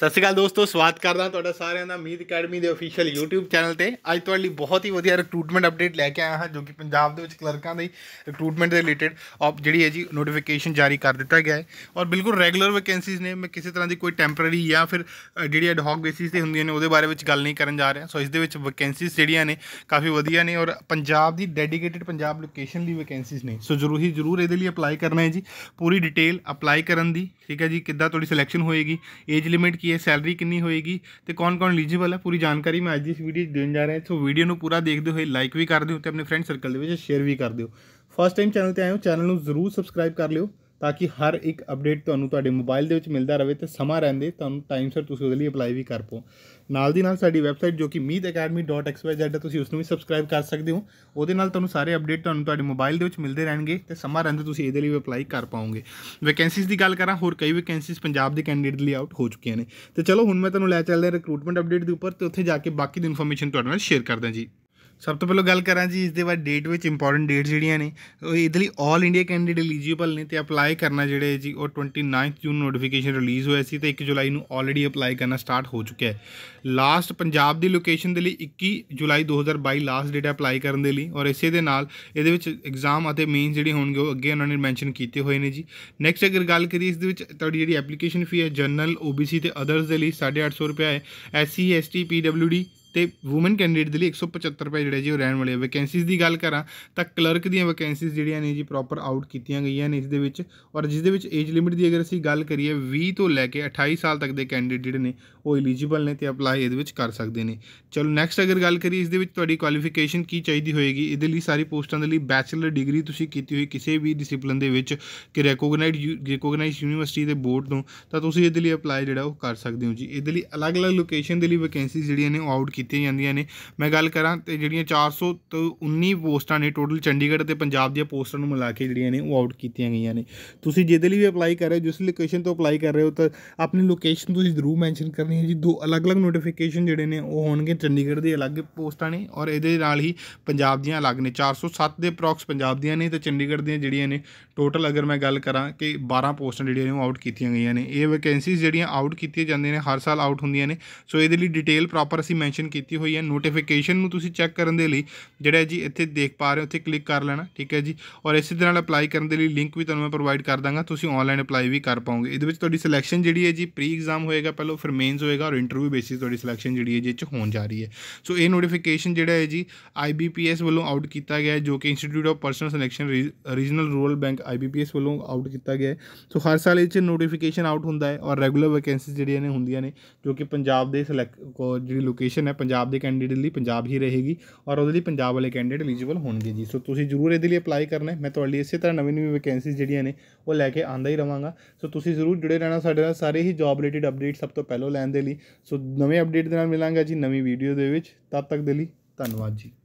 ਸਤਿ ਸ਼੍ਰੀ ਅਕਾਲ ਦੋਸਤੋ ਸਵਾਗਤ ਕਰਦਾ ਤੁਹਾਡਾ ਸਾਰਿਆਂ ਦਾ ਮੀਤ ਅਕੈਡਮੀ ਦੇ ਅਫੀਸ਼ੀਅਲ YouTube ਚੈਨਲ ਤੇ ਅੱਜ ਤੁਹਾਡੇ ਲਈ ਬਹੁਤ ਹੀ ਵਧੀਆ ਰਿਕਰੂਟਮੈਂਟ ਅਪਡੇਟ ਲੈ ਕੇ ਆਇਆ ਹਾਂ ਜੋ ਕਿ ਪੰਜਾਬ ਦੇ ਵਿੱਚ ਕਲਰਕਾਂ ਦੀ ਰਿਕਰੂਟਮੈਂਟ ਦੇ ਰਿਲੇਟਡ ਆਪ ਜਿਹੜੀ ਹੈ ਜੀ ਨੋਟੀਫਿਕੇਸ਼ਨ ਜਾਰੀ ਕਰ ਦਿੱਤਾ ਗਿਆ ਹੈ ਔਰ ਬਿਲਕੁਲ ਰੈਗੂਲਰ ਵੈਕੈਂਸੀਜ਼ ਨੇ ਮੈਂ ਕਿਸੇ ਤਰ੍ਹਾਂ ਦੀ ਕੋਈ ਟੈਂਪਰੇਰੀ ਜਾਂ ਫਿਰ ਜਿਹੜੀ ਐਡ ਹੌਕ ਬੇਸਿਸ ਤੇ ਹੁੰਦੀਆਂ ਨੇ ਉਹਦੇ ਬਾਰੇ ਵਿੱਚ ਗੱਲ ਨਹੀਂ ਕਰਨ ਜਾ ਰਿਹਾ ਸੋ ਇਸ ਦੇ ਵਿੱਚ ਵੈਕੈਂਸੀਜ਼ ਜਿਹੜੀਆਂ ਨੇ ਕਾਫੀ ਵਧੀਆ ਨੇ ਔਰ ਪੰਜਾਬ ਦੀ ਡੈਡੀਕੇਟਿਡ ਪੰਜਾਬ ਲੋਕੇਸ਼ਨ ਲਈ ਵੈਕੈਂਸੀਜ਼ ਨੇ ਸੋ ਜ਼ਰੂਰ ਹੀ ਜ਼ਰੂਰ ਇਹਦੇ ਲਈ ਅਪਲਾਈ ਕਰਨਾ ਹੈ ਜੀ ਪੂਰੀ ਡਿਟੇਲ ਅਪਲਾਈ ਕਰਨ ਦੀ ਠੀਕ ਹੈ ਜੀ ਕਿੱਦਾਂ ਤੁਹਾਡੀ ਸਿਲੈਕਸ਼ਨ ਹੋਏਗੀ ਏਜ ਲਿਮਿਟ ਕੀ ਕੀ ਹੈ ਸੈਲਰੀ ਕਿੰਨੀ ਹੋਏਗੀ ਤੇ ਕੌਣ ਕੌਣ ਐਲੀਜੀਬਲ ਹੈ ਪੂਰੀ ਜਾਣਕਾਰੀ ਮੈਂ ਅੱਜ ਦੀ ਇਸ ਵੀਡੀਓ 'ਚ ਦੇਣ ਜਾ ਰਿਹਾ ਸੋ ਵੀਡੀਓ ਨੂੰ ਪੂਰਾ ਦੇਖਦੇ ਹੋਏ ਲਾਈਕ ਵੀ ਕਰ ਦਿਓ ਤੇ ਆਪਣੇ ਫਰੈਂਡ ਸਰਕਲ ਦੇ ਵਿੱਚ ਸ਼ੇਅਰ ਵੀ ਕਰ ਦਿਓ ਫਸਟ ਟਾਈਮ ਚੈਨਲ ਤੇ ਆਏ ਹੋ ਚੈਨਲ ਨੂੰ ਜ਼ਰੂਰ ਸਬਸਕ੍ਰਾਈਬ ਕਰ ਲਿਓ ਤਾਂ ਕਿ ਹਰ ਇੱਕ ਅਪਡੇਟ ਤੁਹਾਨੂੰ ਤੁਹਾਡੇ ਮੋਬਾਈਲ ਦੇ ਵਿੱਚ ਮਿਲਦਾ ਰਹੇ ਤੇ ਸਮਾਂ ਰਹਿੰਦੇ ਤੁਹਾਨੂੰ ਟਾਈਮ ਸਿਰ ਤੁਸੀਂ ਉਹਦੇ ਲਈ ਅਪਲਾਈ ਵੀ ਕਰ ਪਾਓ ਨਾਲ ਦੀ ਨਾਲ ਸਾਡੀ ਵੈਬਸਾਈਟ ਜੋ ਕਿ meetacademy.xyz ਹੈ ਤੁਸੀਂ ਉਸ ਨੂੰ ਵੀ ਸਬਸਕ੍ਰਾਈਬ ਕਰ ਸਕਦੇ ਹੋ ਉਹਦੇ ਨਾਲ ਤੁਹਾਨੂੰ ਸਾਰੇ ਅਪਡੇਟ ਤੁਹਾਨੂੰ ਤੁਹਾਡੇ ਮੋਬਾਈਲ ਦੇ ਵਿੱਚ ਮਿਲਦੇ ਰਹਿਣਗੇ ਤੇ ਸਮਾਂ ਰਹਿੰਦੇ ਤੁਸੀਂ ਇਹਦੇ ਲਈ ਵੀ ਅਪਲਾਈ ਕਰ ਪਾਓਗੇ ਵੈਕੈਂਸੀਜ਼ ਦੀ ਗੱਲ ਕਰਾਂ ਹੋਰ ਕਈ ਵੈਕੈਂਸੀਜ਼ ਪੰਜਾਬ ਦੇ ਕੈਂਡੀਡੇਟ ਲਈ ਆਊਟ ਹੋ ਚੁੱਕੀਆਂ ਨੇ ਤੇ ਚਲੋ ਹੁਣ ਮੈਂ ਤੁਹਾਨੂੰ ਲੈ ਚੱਲਦਾ ਰਿਕਰੂਟਮੈਂਟ ਅਪਡੇਟ ਦੇ ਉੱਪਰ ਤੇ ਉੱਥੇ ਜਾ ਕੇ ਬਾਕੀ ਦੀ ਇਨਫੋਰਮੇਸ਼ਨ ਤੁਹਾਡੇ ਨਾਲ ਸ਼ੇਅਰ ਕਰਦਾ ਜੀ ਸਭ ਤੋਂ ਪਹਿਲਾਂ ਗੱਲ ਕਰਾਂ ਜੀ ਇਸ ਦੇ ਬਾਅਦ ਡੇਟ ਵਿੱਚ ਇੰਪੋਰਟੈਂਟ ਡੇਟ ਜਿਹੜੀਆਂ ਨੇ ਉਹ ਇਹਦੇ ਲਈ 올 ਇੰਡੀਆ ਕੈਂਡੀਡੇਟ ਐਲੀਜੀਬਲ ਨੇ ਤੇ ਅਪਲਾਈ ਕਰਨਾ ਜਿਹੜੇ ਜੀ ਉਹ 29 ਜੂਨ ਨੋਟੀਫਿਕੇਸ਼ਨ ਰਿਲੀਜ਼ ਹੋਇਆ ਸੀ ਤੇ 1 ਜੁਲਾਈ ਨੂੰ ਆਲਰੇਡੀ ਅਪਲਾਈ ਕਰਨਾ ਸਟਾਰਟ ਹੋ ਚੁੱਕਿਆ ਹੈ ਲਾਸਟ ਪੰਜਾਬ ਦੀ ਲੋਕੇਸ਼ਨ ਦੇ ਲਈ 21 ਜੁਲਾਈ 2022 ਲਾਸਟ ਡੇਟ ਅਪਲਾਈ ਕਰਨ ਦੇ ਲਈ ਔਰ ਇਸੇ ਦੇ ਨਾਲ ਇਹਦੇ ਵਿੱਚ ਐਗਜ਼ਾਮ ਅਤੇ ਮੇਨ ਜਿਹੜੇ ਹੋਣਗੇ ਉਹ ਅੱਗੇ ਉਹਨਾਂ ਨੇ ਮੈਂਸ਼ਨ ਕੀਤੇ ਹੋਏ ਨੇ ਜੀ ਨੈਕਸਟ ਅਗਰ ਗੱਲ ਕਰੀ ਇਸ ਦੇ ਵਿੱਚ ਤੁਹਾਡੀ ਜਿਹੜੀ ਐਪਲੀਕੇਸ਼ਨ ਫੀ ਹੈ ਜਨਰਲ ਓਬੀਸੀ ਤੇ ਅਦਰਸ ਦੇ ਲਈ 850 ਰੁਪਏ ਹੈ ਐਸਸੀ ਐਸਟੀ ਪੀਡਬਲਯੂਡੀ ਤੇ ਊਮਨ ਕੈਂਡੀਡੇਟ ਦੇ ਲਈ 175 ਰੁਪਏ ਜਿਹੜੇ ਜੀ ਉਹ ਰਹਿਣ ਵਾਲੇ ਵੈਕੈਂਸੀਜ਼ ਦੀ ਗੱਲ ਕਰਾਂ ਤਾਂ ਕਲਰਕ ਦੀਆਂ ਵੈਕੈਂਸੀਜ਼ ਜਿਹੜੀਆਂ ਨੇ ਜੀ ਪ੍ਰੋਪਰ ਆਊਟ ਕੀਤੀਆਂ ਗਈਆਂ ਨੇ ਇਸ ਦੇ ਵਿੱਚ ਔਰ ਜਿਸ ਦੇ ਵਿੱਚ ਏਜ ਲਿਮਿਟ ਦੀ ਅਗਰ ਅਸੀਂ ਗੱਲ ਕਰੀਏ 20 ਤੋਂ ਲੈ ਕੇ 28 ਸਾਲ ਤੱਕ ਦੇ ਕੈਂਡੀਡੇਟ ਜਿਹੜੇ ਨੇ ਉਹ ਐਲੀਜੀਬਲ ਨੇ ਤੇ ਅਪਲਾਈ ਇਹਦੇ ਵਿੱਚ ਕਰ ਸਕਦੇ ਨੇ ਚਲੋ ਨੈਕਸਟ ਅਗਰ ਗੱਲ ਕਰੀਏ ਇਸ ਦੇ ਵਿੱਚ ਤੁਹਾਡੀ ਕੁਆਲੀਫਿਕੇਸ਼ਨ ਕੀ ਚਾਹੀਦੀ ਹੋਏਗੀ ਇਹਦੇ ਲਈ ਸਾਰੀ ਪੋਸਟਾਂ ਦੇ ਲਈ ਬੈਚਲਰ ਡਿਗਰੀ ਤੁਸੀਂ ਕੀਤੀ ਹੋਈ ਕਿਸੇ ਵੀ ਡਿਸਪਲਿਨ ਦੇ ਵਿੱਚ ਕਿ ਰੈਕੋਗਨਾਈਜ਼ਡ ਰੈਕੋਗਨਾਈਜ਼ਡ ਯੂਨੀਵਰਸਿਟੀ ਦੇ ਬੋਰਡ ਤੋਂ ਤਾਂ ਤੁਸੀਂ ਇਹਦੇ ਲਈ ਅਪਲਾਈ ਜਿਹੜਾ ਉਹ ਕਰ ਸਕਦੇ ਹੋ ਜੀ ਇਹਦੇ ਲਈ ਅਲੱਗ-ਅਲੱਗ ਲੋਕੇਸ਼ਨ ਦੇ ਲਈ ਵੈਕੈਂਸੀਜ਼ ਜਿਹੜੀਆਂ ਨੇ ਆਊਟ ਕੀਤੀਆਂ ਜਾਂਦੀਆਂ ਨੇ ਮੈਂ ਗੱਲ ਕਰਾਂ ਤੇ ਜਿਹੜੀਆਂ 400 ਤੋਂ 19 ਪੋਸਟਾਂ ਨੇ ਟੋਟਲ ਚੰਡੀਗੜ੍ਹ ਤੇ ਪੰਜਾਬ ਦੀਆਂ ਪੋਸਟਾਂ ਨੂੰ ਮਿਲਾ ਕੇ ਜਿਹੜੀਆਂ ਨੇ ਉਹ ਆਊਟ ਕੀਤੀਆਂ ਗਈਆਂ ਨੇ ਤੁਸੀਂ ਜਿਹਦੇ ਲਈ ਵੀ ਅਪਲਾਈ ਕਰ ਰਹੇ ਹੋ ਜਿਸ ਲੋਕੇਸ਼ਨ ਤੋਂ ਅਪਲਾਈ ਕਰ ਰਹੇ ਹੋ ਤਾਂ ਆਪਣੀ ਲੋਕੇਸ਼ਨ ਤੁਸੀਂ ਜ਼ਰੂਰ ਮੈਂਸ਼ਨ ਕਰਨੀ ਹੈ ਜੀ ਦੋ ਅਲੱਗ-ਅਲੱਗ ਨੋਟੀਫਿਕੇਸ਼ਨ ਜਿਹੜੇ ਨੇ ਉਹ ਹੋਣਗੇ ਚੰਡੀਗੜ੍ਹ ਦੇ ਅਲੱਗ ਪੋਸਟਾਂ ਨੇ ਔਰ ਇਹਦੇ ਨਾਲ ਹੀ ਪੰਜਾਬ ਦੀਆਂ ਅਲੱਗ ਨੇ 407 ਦੇ ਅਪਰੋਕਸ ਪੰਜਾਬ ਦੀਆਂ ਨੇ ਤੇ ਚੰਡੀਗੜ੍ਹ ਦੀਆਂ ਜਿਹੜੀਆਂ ਨੇ ਟੋਟਲ ਅਗਰ ਮੈਂ ਗੱਲ ਕਰਾਂ ਕਿ 12 ਪੋਸਟਾਂ ਜਿਹੜੀਆਂ ਨੇ ਉਹ ਆਊਟ ਕੀਤੀਆਂ ਗਈਆਂ ਨੇ ਇਹ ਵੈਕੈਂਸੀਜ਼ ਜਿਹੜੀਆਂ ਆਊਟ ਕੀਤੀਆਂ ਜਾਂਦੀਆਂ ਨੇ ਹਰ ਸਾਲ ਆਊਟ ਹੁੰਦੀਆਂ ਨੇ ਸੋ ਇਹਦੇ ਲਈ ਡਿਟੇਲ ਪ੍ਰੋਪਰ ਅਸੀਂ ਮੈਂਸ਼ਨ ਕੀਤੀ ਹੋਈ ਹੈ ਨੋਟੀਫਿਕੇਸ਼ਨ ਨੂੰ ਤੁਸੀਂ ਚੈੱਕ ਕਰਨ ਦੇ ਲਈ ਜਿਹੜਾ ਜੀ ਇੱਥੇ ਦੇਖ ਪਾ ਰਹੇ ਹੋ ਉੱਥੇ ਕਲਿੱਕ ਕਰ ਲੈਣਾ ਠੀਕ ਹੈ ਜੀ ਔਰ ਇਸੇ ਦੇ ਨਾਲ ਅਪਲਾਈ ਕਰਨ ਦੇ ਲਈ ਲਿੰਕ ਵੀ ਤੁਹਾਨੂੰ ਮੈਂ ਪ੍ਰੋਵਾਈਡ ਕਰ ਦਾਂਗਾ ਤੁਸੀਂ ਆਨਲਾਈਨ ਅਪਲਾਈ ਵੀ ਕਰ ਪਾਓਗੇ ਇਹਦੇ ਵਿੱਚ ਤੁਹਾਡੀ ਸਿਲੈਕਸ਼ਨ ਜਿਹੜੀ ਹੈ ਜੀ ਪ੍ਰੀ ਐਗਜ਼ਾਮ ਹੋਏਗਾ ਪਹਿਲਾਂ ਫਿਰ ਮੇਨਸ ਹੋਏਗਾ ਔਰ ਇੰਟਰਵਿਊ ਬੇਸਿਸ ਤੁਹਾਡੀ ਸਿਲੈਕਸ਼ਨ ਜਿਹੜੀ ਹੈ ਜੀ ਚ ਹੋਣ ਜਾ ਰਹੀ ਹੈ ਸੋ ਇਹ ਨੋਟੀਫਿਕੇਸ਼ਨ ਜਿਹੜਾ ਹੈ ਜੀ ਆਈਬੀਪੀਐਸ ਵੱਲੋਂ ਆਊਟ ਕੀਤਾ ਗਿਆ ਹੈ ਜੋ ਕਿ institute of personnel selection regional rural bank IBPS ਵੱਲੋਂ ਆਊਟ ਕੀਤਾ ਗਿਆ ਹੈ ਸੋ ਹਰ ਸਾਲ ਇਹ ਚ ਨੋਟੀਫਿਕੇਸ਼ਨ ਆਊਟ ਹੁੰਦਾ ਹੈ ਔਰ ਰੈਗੂਲਰ ਵੈਕੈਂਸੀ ਜਿਹੜੀਆਂ ਨੇ ਹੁੰਦੀਆਂ ਨੇ ਜੋ ਕਿ ਪੰਜਾਬ ਦੇ ਸਿਲੈਕਟ ਜਿਹੜੀ ਲੋਕੇਸ਼ਨ ਹੈ ਪੰਜਾਬ ਦੇ ਕੈਂਡੀਡੇਟ ਲਈ ਪੰਜਾਬ ਹੀ ਰਹੇਗੀ ਔਰ ਉਹਦੇ ਲਈ ਪੰਜਾਬ ਵਾਲੇ ਕੈਂਡੀਡੇਟ ਐਲੀਜੀਬਲ ਹੋਣਗੇ ਜੀ ਸੋ ਤੁਸੀਂ ਜ਼ਰੂਰ ਇਹਦੇ ਲਈ ਅਪਲਾਈ ਕਰਨਾ ਮੈਂ ਤੁਹਾਡੇ ਲਈ ਇਸੇ ਤਰ੍ਹਾਂ ਨਵੀਂ ਨਵੀਂ ਵੈਕੈਂਸੀ ਜਿਹੜੀਆਂ ਨੇ ਉਹ ਲੈ ਕੇ ਆਂਦਾ ਹੀ ਰਵਾਂਗਾ ਸੋ ਤੁਸੀਂ ਜ਼ਰੂਰ ਜੁੜੇ ਰਹਿਣਾ ਸਾਡੇ ਨਾਲ ਸਾਰੇ ਹੀ ਜੌਬ ਰਿਲੇਟਡ ਅਪਡੇਟ ਸਭ ਤੋਂ ਪਹਿਲਾਂ ਲੈਣ ਦੇ ਲਈ ਸੋ ਨਵੇਂ ਅਪਡੇਟ ਦੇ ਨਾਲ ਮਿਲਾਂਗਾ ਜੀ ਨਵੀਂ ਵੀਡੀਓ ਦੇ ਵਿੱਚ ਤਦ ਤੱਕ ਦੇ ਲਈ ਧੰਨਵਾਦ ਜੀ